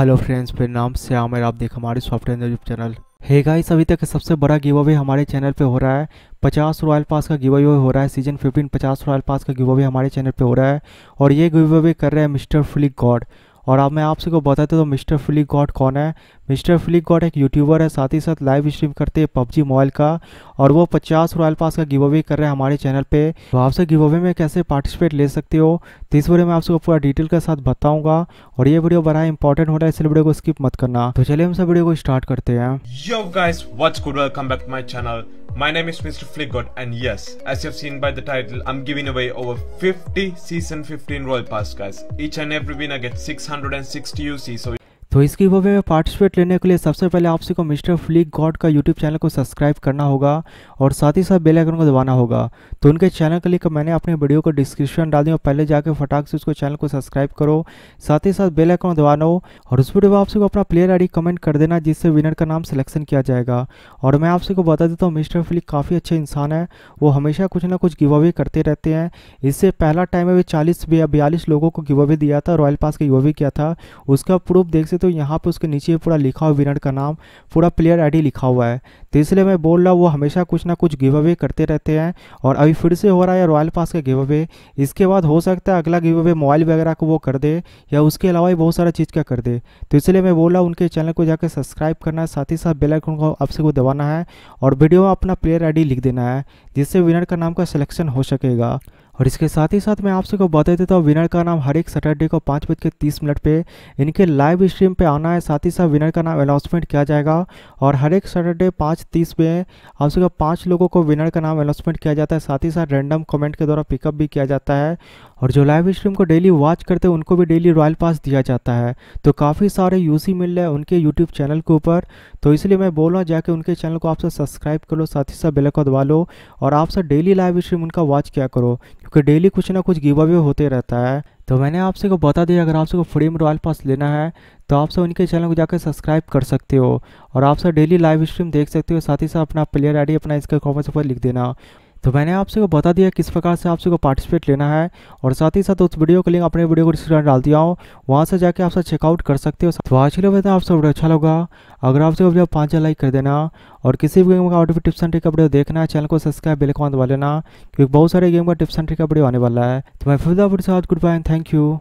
Hello friends मेरे नाम से आमिर आप देख हमारे software YouTube channel hey guys अभी तक सबसे बड़ा गिव अवे हमारे चैनल पे हो रहा है पचास रॉयल पास का गिव अवे हो रहा है सीजन 15 पचास रॉयल पास का गिव अवे हमारे चैनल पे हो रहा है और ये गिव अवे कर रहे हैं मिस्टर फ्लिक गॉड और अब मैं आप सबको बताते तो मिस्टर फ्लिक गॉड कौन है मिस्टर फ्लिक गॉड एक यूट्यूबर है साथ ही साथ लाइव स्ट्रीम करते हैं पबजी मोबाइल का और वो पचास रॉयल पास का गिव अवे कर रहे हैं हमारे चैनल पे तो आपसे गिव अवे में कैसे पार्टिसिपेट ले सकते हो तो इस वीडियो में आप सबको पूरा डिटेल के साथ बताऊंगा और ये वीडियो बड़ा इंपॉर्टेंट हो रहा है इसलिए वीडियो को स्किप मत करना तो चलिए हम सब वीडियो को स्टार्ट करते हैं My name is Mr. Flickgot and yes, as you've seen by the title, I'm giving away over 50 Season 15 Royal Pass guys. Each and every winner gets 660 UC so तो इसकी वो में पार्टिसिपेट लेने के लिए सबसे पहले आप सबको को मिस्टर फ्लिक गॉड का यूट्यूब चैनल को सब्सक्राइब करना होगा और साथ ही साथ बेल आइकन को दबाना होगा तो उनके चैनल के लिए मैंने अपने वीडियो को डिस्क्रिप्शन डाल दिया पहले जाकर फटाक से उसको चैनल को सब्सक्राइब करो साथ ही साथ बेल आइकन दबाना हो और उस वीडियो में आप सबको अपना प्लेयर आई कमेंट कर देना जिससे विनर का नाम सिलेक्शन किया जाएगा और मैं आप सबको को बता देता हूँ मिस्टर फ्लिक काफ़ी अच्छे इंसान है वो हमेशा कुछ ना कुछ गिव अवे करते रहते हैं इससे पहला टाइम में वे चालीस बयालीस लोगों को गिव अवे दिया था रॉयल पास का गिव अवे किया था उसका प्रूफ देख सकते तो यहाँ पे उसके नीचे पूरा लिखा हुआ विनर का नाम पूरा प्लेयर आईडी लिखा हुआ है तो इसलिए मैं बोल रहा हूँ वो हमेशा कुछ ना कुछ गिव अवे करते रहते हैं और अभी फिर से हो रहा है रॉयल पास का गिव अवे इसके बाद हो सकता है अगला गिव अवे मोबाइल वगैरह को वो कर दे या उसके अलावा भी बहुत सारा चीज़ का कर दे तो इसलिए मैं बोल रहा हूँ उनके चैनल को जाकर सब्सक्राइब करना है साथ ही साथ बेलाइकन को आपसे को दबाना है और वीडियो में अपना प्लेयर आई लिख देना है जिससे विनर का नाम का सिलेक्शन हो सकेगा और इसके साथ ही साथ मैं आप सबको बता देता हूँ विनर का नाम हर एक सैटरडे को पाँच बज के तीस मिनट पर इनके लाइव स्ट्रीम पर आना है साथ ही साथ विनर का नाम अनाउंसमेंट किया जाएगा और हर एक सैटरडे पाँच तीस में आप सबको पाँच लोगों को विनर का नाम अनाउंसमेंट किया जाता है साथ ही साथ रैंडम कमेंट के द्वारा पिकअप भी किया जाता है और जो लाइव स्ट्रीम को डेली वॉच करते हैं उनको भी डेली रॉयल पास दिया जाता है तो काफ़ी सारे यूसी मिल रहे हैं उनके यूट्यूब चैनल के ऊपर तो इसलिए मैं बोल रहा हूँ जाके उनके चैनल को आपसे सब्सक्राइब करो साथ ही साथ बेल दबा लो और आपसे डेली लाइव स्ट्रीम उनका वॉच किया करो क्योंकि डेली कुछ ना कुछ गिव अवे होते रहता है तो मैंने आपसे को बता दिया अगर आपसे को फ्री में रॉयल पास लेना है तो आपसे उनके चैनल को जाकर सब्सक्राइब कर सकते हो और आप सब डेली लाइव स्ट्रीम देख सकते हो साथ ही साथ अपना प्लेयर आईडी अपना इसके कॉमेंट्स पर लिख देना तो मैंने आप सबको बता दिया किस प्रकार से आप सबको पार्टिसिपेट लेना है और साथ ही साथ उस वीडियो का लिंक अपने वीडियो को डिस्क्रिप्शन डाल दिया हूँ वहाँ से जाकर आप सब चेकआउट कर सकते हो तो आज के लिए बताया आप सब वीडियो अच्छा लगा अगर आप सबको वीडियो पाँच हज़ार लाइक कर देना और किसी भी गेम का आउट टिप्स एंड ट्रिक का वीडियो देखना है चैनल को सब्सक्राइब बेलकॉन दबा लेना क्योंकि बहुत सारे गेम का टिप्स एंड ट्रिक का वीडियो आने वाला है तो मैं फिर good bye and thank you